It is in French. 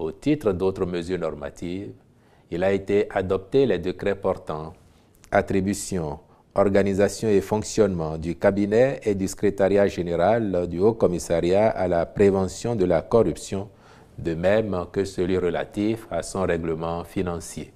Au titre d'autres mesures normatives, il a été adopté les décrets portant attribution, organisation et fonctionnement du cabinet et du secrétariat général du Haut Commissariat à la prévention de la corruption, de même que celui relatif à son règlement financier.